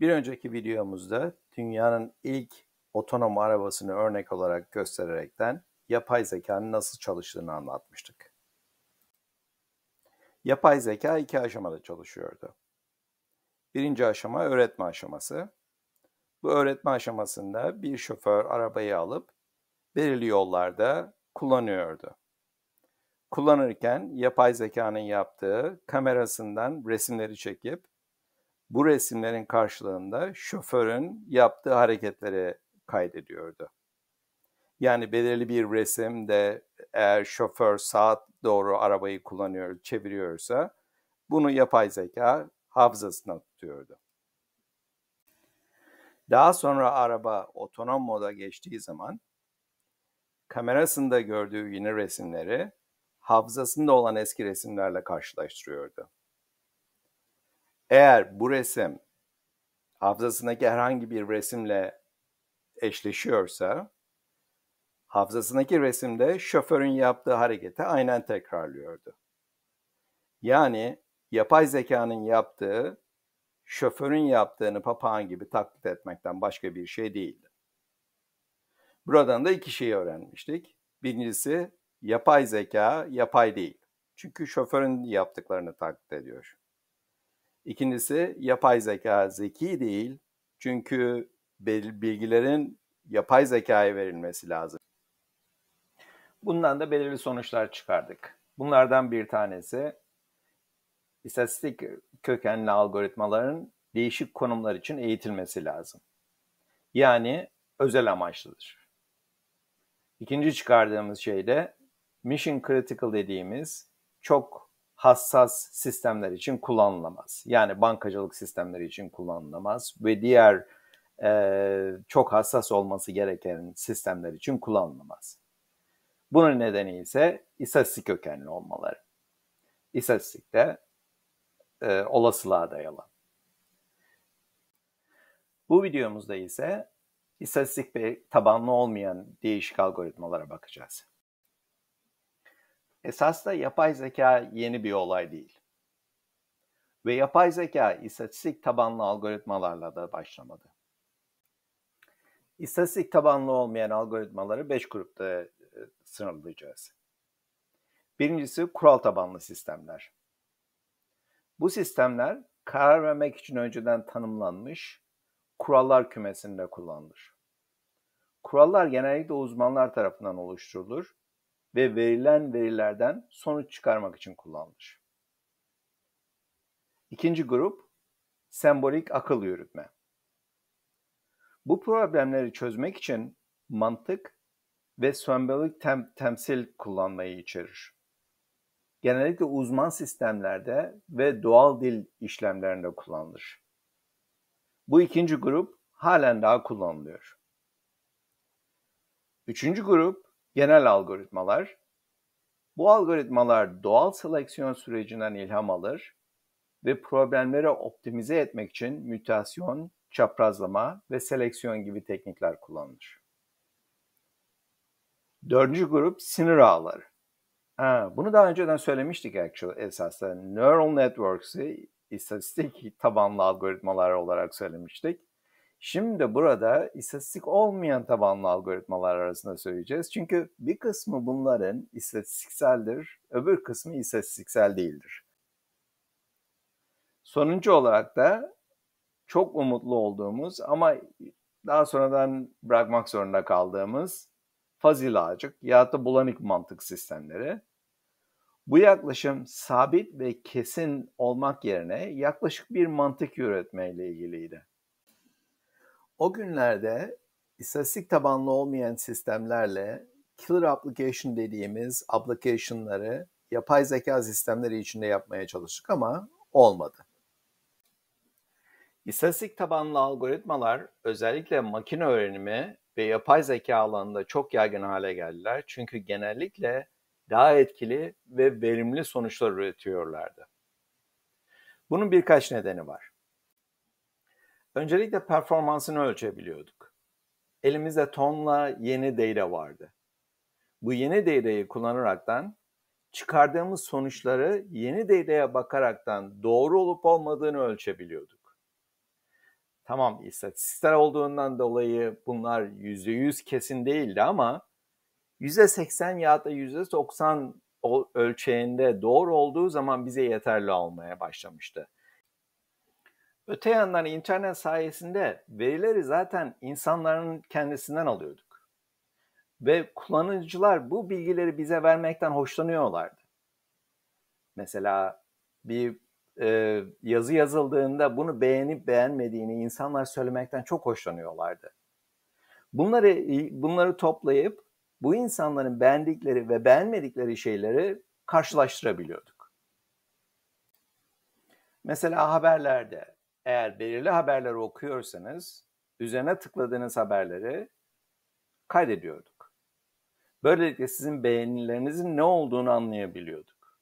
Bir önceki videomuzda dünyanın ilk otonom arabasını örnek olarak göstererekten yapay zekanın nasıl çalıştığını anlatmıştık. Yapay zeka iki aşamada çalışıyordu. Birinci aşama öğretme aşaması. Bu öğretme aşamasında bir şoför arabayı alıp belirli yollarda kullanıyordu. Kullanırken yapay zekanın yaptığı kamerasından resimleri çekip bu resimlerin karşılığında şoförün yaptığı hareketleri kaydediyordu. Yani belirli bir resimde eğer şoför saat doğru arabayı kullanıyor, çeviriyorsa bunu yapay zeka hafızasına tutuyordu. Daha sonra araba otonom moda geçtiği zaman kamerasında gördüğü yeni resimleri hafızasında olan eski resimlerle karşılaştırıyordu. Eğer bu resim hafızasındaki herhangi bir resimle eşleşiyorsa hafızasındaki resimde şoförün yaptığı harekete aynen tekrarlıyordu. Yani yapay zekanın yaptığı şoförün yaptığını papağan gibi taklit etmekten başka bir şey değildi. Buradan da iki şeyi öğrenmiştik. Birincisi yapay zeka yapay değil. Çünkü şoförün yaptıklarını taklit ediyor. İkincisi yapay zeka zeki değil. Çünkü bilgilerin yapay zekaya verilmesi lazım. Bundan da belirli sonuçlar çıkardık. Bunlardan bir tanesi istatistik kökenli algoritmaların değişik konumlar için eğitilmesi lazım. Yani özel amaçlıdır. İkinci çıkardığımız şey de mission critical dediğimiz çok hassas sistemler için kullanılamaz. Yani bankacılık sistemleri için kullanılamaz ve diğer e, çok hassas olması gereken sistemler için kullanılamaz. Bunun nedeni ise istatistik kökenli olmaları. İstatistikte e, olasılığa dayalı. Bu videomuzda ise istatistik tabanlı olmayan değişik algoritmalara bakacağız. Esasında yapay zeka yeni bir olay değil. Ve yapay zeka istatistik tabanlı algoritmalarla da başlamadı. İstatistik tabanlı olmayan algoritmaları 5 grupta e, sınırlayacağız. Birincisi kural tabanlı sistemler. Bu sistemler karar vermek için önceden tanımlanmış kurallar kümesinde kullanılır. Kurallar genellikle uzmanlar tarafından oluşturulur ve verilen verilerden sonuç çıkarmak için kullanılır. İkinci grup sembolik akıl yürütme. Bu problemleri çözmek için mantık ve sembolik tem- temsil kullanmayı içerir. Genellikle uzman sistemlerde ve doğal dil işlemlerinde kullanılır. Bu ikinci grup halen daha kullanılıyor. Üçüncü grup Genel algoritmalar Bu algoritmalar doğal seleksiyon sürecinden ilham alır ve problemleri optimize etmek için mütasyon, çaprazlama ve seleksiyon gibi teknikler kullanılır. Dördüncü grup sinir ağları. Ha, bunu daha önceden söylemiştik actually esasında. Neural networks'i istatistik tabanlı algoritmalar olarak söylemiştik. Şimdi burada istatistik olmayan tabanlı algoritmalar arasında söyleyeceğiz. Çünkü bir kısmı bunların istatistikseldir, öbür kısmı istatistiksel değildir. Sonuncu olarak da çok umutlu olduğumuz ama daha sonradan bırakmak zorunda kaldığımız fazilacık ya da bulanık mantık sistemleri. Bu yaklaşım sabit ve kesin olmak yerine yaklaşık bir mantık üretmeyle ilgiliydi. O günlerde istatistik tabanlı olmayan sistemlerle killer application dediğimiz application'ları yapay zeka sistemleri içinde yapmaya çalıştık ama olmadı. İstatistik tabanlı algoritmalar özellikle makine öğrenimi ve yapay zeka alanında çok yaygın hale geldiler. Çünkü genellikle daha etkili ve verimli sonuçlar üretiyorlardı. Bunun birkaç nedeni var. Öncelikle performansını ölçebiliyorduk. Elimizde tonla yeni data vardı. Bu yeni data'yı kullanaraktan çıkardığımız sonuçları yeni data'ya bakaraktan doğru olup olmadığını ölçebiliyorduk. Tamam istatistikler olduğundan dolayı bunlar %100 kesin değildi ama %80 ya da %90 ölçeğinde doğru olduğu zaman bize yeterli olmaya başlamıştı. Öte yandan internet sayesinde verileri zaten insanların kendisinden alıyorduk. Ve kullanıcılar bu bilgileri bize vermekten hoşlanıyorlardı. Mesela bir e, yazı yazıldığında bunu beğenip beğenmediğini insanlar söylemekten çok hoşlanıyorlardı. Bunları bunları toplayıp bu insanların beğendikleri ve beğenmedikleri şeyleri karşılaştırabiliyorduk. Mesela haberlerde eğer belirli haberleri okuyorsanız üzerine tıkladığınız haberleri kaydediyorduk. Böylelikle sizin beğenilerinizin ne olduğunu anlayabiliyorduk.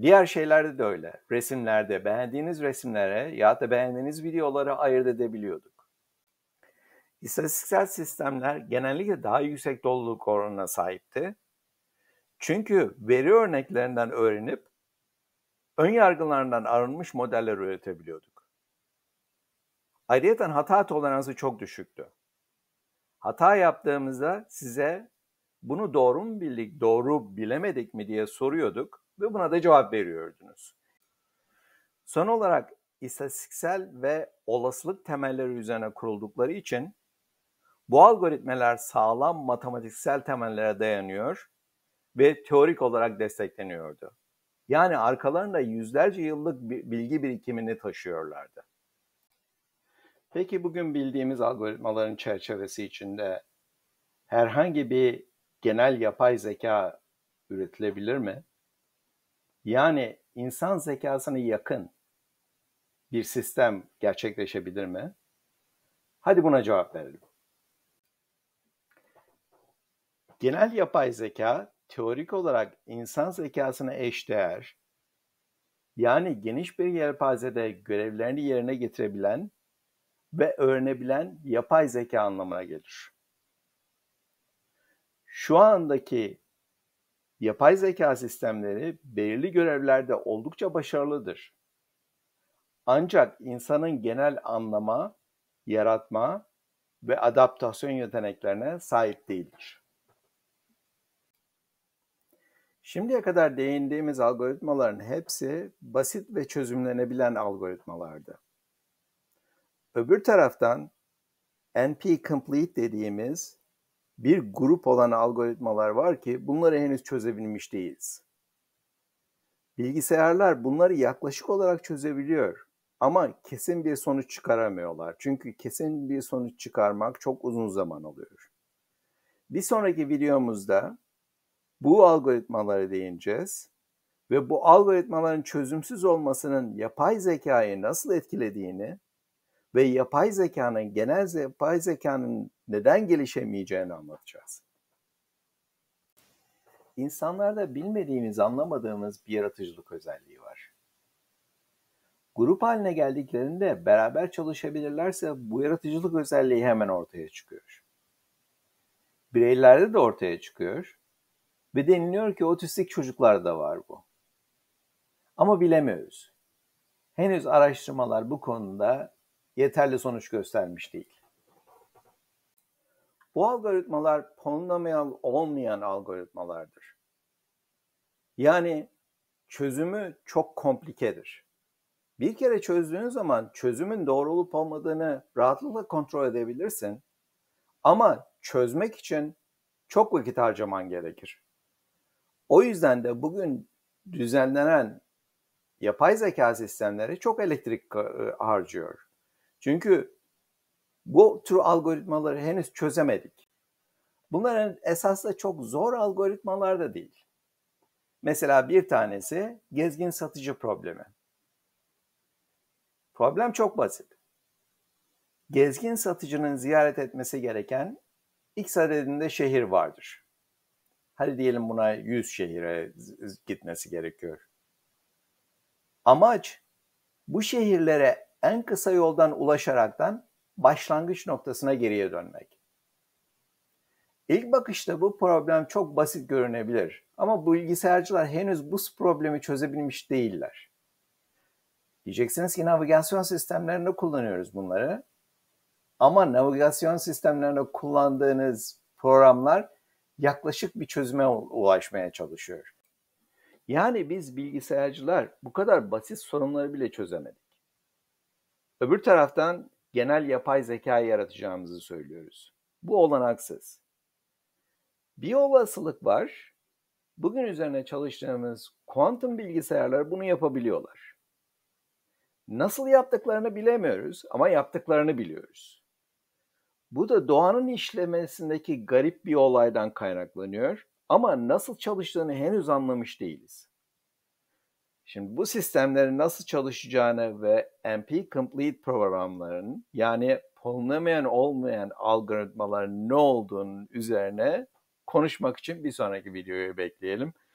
Diğer şeylerde de öyle. Resimlerde beğendiğiniz resimlere ya da beğendiğiniz videolara ayırt edebiliyorduk. İstatistiksel sistemler genellikle daha yüksek doluluk oranına sahipti. Çünkü veri örneklerinden öğrenip ön yargılarından arınmış modeller üretebiliyorduk. Ayrıca hata toleransı çok düşüktü. Hata yaptığımızda size bunu doğru mu bildik, doğru bilemedik mi diye soruyorduk ve buna da cevap veriyordunuz. Son olarak istatistiksel ve olasılık temelleri üzerine kuruldukları için bu algoritmalar sağlam matematiksel temellere dayanıyor ve teorik olarak destekleniyordu. Yani arkalarında yüzlerce yıllık bilgi birikimini taşıyorlardı. Peki bugün bildiğimiz algoritmaların çerçevesi içinde herhangi bir genel yapay zeka üretilebilir mi? Yani insan zekasına yakın bir sistem gerçekleşebilir mi? Hadi buna cevap verelim. Genel yapay zeka teorik olarak insan zekasına eşdeğer, yani geniş bir yelpazede görevlerini yerine getirebilen ve öğrenebilen yapay zeka anlamına gelir. Şu andaki yapay zeka sistemleri belirli görevlerde oldukça başarılıdır. Ancak insanın genel anlama, yaratma ve adaptasyon yeteneklerine sahip değildir. Şimdiye kadar değindiğimiz algoritmaların hepsi basit ve çözümlenebilen algoritmalardı. Öbür taraftan NP-complete dediğimiz bir grup olan algoritmalar var ki bunları henüz çözebilmiş değiliz. Bilgisayarlar bunları yaklaşık olarak çözebiliyor ama kesin bir sonuç çıkaramıyorlar. Çünkü kesin bir sonuç çıkarmak çok uzun zaman alıyor. Bir sonraki videomuzda bu algoritmalara değineceğiz ve bu algoritmaların çözümsüz olmasının yapay zekayı nasıl etkilediğini ve yapay zekanın genel yapay zekanın neden gelişemeyeceğini anlatacağız. İnsanlarda bilmediğimiz, anlamadığımız bir yaratıcılık özelliği var. Grup haline geldiklerinde beraber çalışabilirlerse bu yaratıcılık özelliği hemen ortaya çıkıyor. Bireylerde de ortaya çıkıyor ve deniliyor ki otistik çocuklarda var bu. Ama bilemiyoruz. Henüz araştırmalar bu konuda yeterli sonuç göstermiş değil. Bu algoritmalar polinomial olmayan algoritmalardır. Yani çözümü çok komplikedir. Bir kere çözdüğün zaman çözümün doğru olup olmadığını rahatlıkla kontrol edebilirsin. Ama çözmek için çok vakit harcaman gerekir. O yüzden de bugün düzenlenen yapay zeka sistemleri çok elektrik e, harcıyor. Çünkü bu tür algoritmaları henüz çözemedik. Bunların esasında çok zor algoritmalar da değil. Mesela bir tanesi gezgin satıcı problemi. Problem çok basit. Gezgin satıcının ziyaret etmesi gereken X adedinde şehir vardır. Hadi diyelim buna 100 şehire gitmesi gerekiyor. Amaç bu şehirlere en kısa yoldan ulaşaraktan başlangıç noktasına geriye dönmek. İlk bakışta bu problem çok basit görünebilir ama bu bilgisayarcılar henüz bu problemi çözebilmiş değiller. Diyeceksiniz ki navigasyon sistemlerinde kullanıyoruz bunları. Ama navigasyon sistemlerinde kullandığınız programlar yaklaşık bir çözüme ulaşmaya çalışıyor. Yani biz bilgisayarcılar bu kadar basit sorunları bile çözemedik. Öbür taraftan genel yapay zeka yaratacağımızı söylüyoruz. Bu olanaksız. Bir olasılık var. Bugün üzerine çalıştığımız kuantum bilgisayarlar bunu yapabiliyorlar. Nasıl yaptıklarını bilemiyoruz ama yaptıklarını biliyoruz. Bu da doğanın işlemesindeki garip bir olaydan kaynaklanıyor ama nasıl çalıştığını henüz anlamış değiliz. Şimdi bu sistemlerin nasıl çalışacağını ve NP-complete programların yani polinomen olmayan algoritmaların ne olduğunun üzerine konuşmak için bir sonraki videoyu bekleyelim.